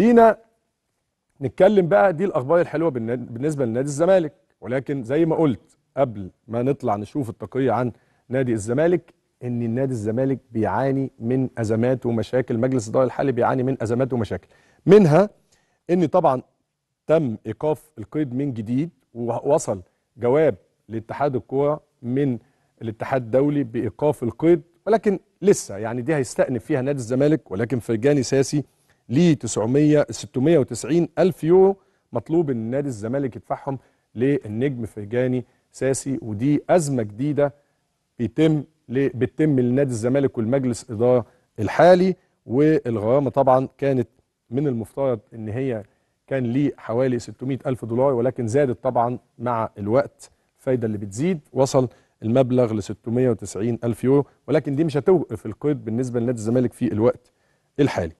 لينا نتكلم بقى دي الاخبار الحلوه بالنسبه لنادي الزمالك ولكن زي ما قلت قبل ما نطلع نشوف التقرير عن نادي الزمالك ان النادي الزمالك بيعاني من ازمات ومشاكل مجلس الاداره الحالي بيعاني من ازمات ومشاكل منها ان طبعا تم ايقاف القيد من جديد ووصل جواب لاتحاد الكوره من الاتحاد الدولي بايقاف القيد ولكن لسه يعني دي هيستأنف فيها نادي الزمالك ولكن فرجاني ساسي ل 900 690 الف يورو مطلوب ان نادي الزمالك يدفعهم للنجم فرجاني ساسي ودي ازمه جديده بيتم بتتم لنادي الزمالك والمجلس اداره الحالي والغرامه طبعا كانت من المفترض ان هي كان ليه حوالي 600 ألف دولار ولكن زادت طبعا مع الوقت الفايدة اللي بتزيد وصل المبلغ ل 690 ألف يورو ولكن دي مش هتوقف القيد بالنسبة لنادي الزمالك في الوقت الحالي